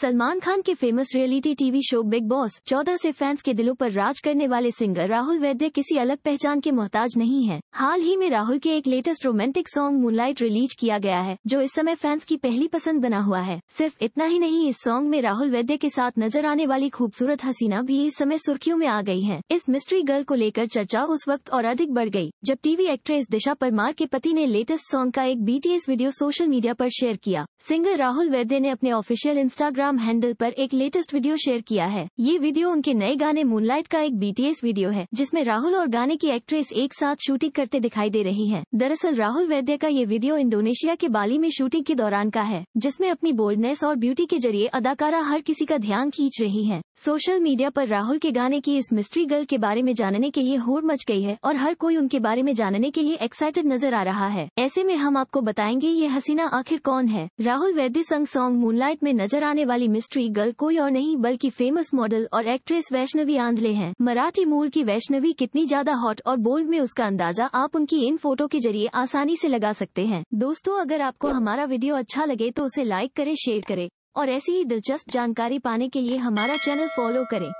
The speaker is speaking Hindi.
सलमान खान के famous reality TV show Bigg Boss चौदह से फैंस के दिलों पर राज करने वाले सिंगर राहुल वैद्य किसी अलग पहचान के मोहताज नहीं है हाल ही में राहुल के एक latest romantic song Moonlight release किया गया है जो इस समय फैंस की पहली पसंद बना हुआ है सिर्फ इतना ही नहीं इस सॉन्ग में राहुल वैद्य के साथ नजर आने वाली खूबसूरत हसीना भी इस समय सुर्खियों में आ गई है इस मिस्ट्री गर्ल को लेकर चर्चा उस वक्त और अधिक बढ़ गयी जब टीवी एक्ट्रेस दिशा परमार के पति ने लेटेस्ट सॉन्ग का एक बीटीएस वीडियो सोशल मीडिया आरोप शेयर किया सिंगर राहुल वैद्य ने अपने ऑफिशियल इंस्टाग्राम इंस्टाग्राम हैंडल पर एक लेटेस्ट वीडियो शेयर किया है ये वीडियो उनके नए गाने मूनलाइट का एक बीटीएस वीडियो है जिसमें राहुल और गाने की एक्ट्रेस एक साथ शूटिंग करते दिखाई दे रही है दरअसल राहुल वैद्य का ये वीडियो इंडोनेशिया के बाली में शूटिंग के दौरान का है जिसमे अपनी बोल्डनेस और ब्यूटी के जरिए अदाकारा हर किसी का ध्यान खींच रही है सोशल मीडिया आरोप राहुल के गाने की इस मिस्ट्री गर्ल के बारे में जानने के लिए होड़ मच गई है और हर कोई उनके बारे में जानने के लिए एक्साइटेड नजर आ रहा है ऐसे में हम आपको बताएंगे ये हसीना आखिर कौन है राहुल वैद्य संग सॉन्ग मूनलाइट में नजर आने वाली वाली मिस्ट्री गर्ल कोई और नहीं बल्कि फेमस मॉडल और एक्ट्रेस वैष्णवी आंधले हैं मराठी मूल की वैष्णवी कितनी ज्यादा हॉट और बोल्ड में उसका अंदाजा आप उनकी इन फोटो के जरिए आसानी से लगा सकते हैं दोस्तों अगर आपको हमारा वीडियो अच्छा लगे तो उसे लाइक करे शेयर करे और ऐसी ही दिलचस्प जानकारी पाने के लिए हमारा चैनल फॉलो करें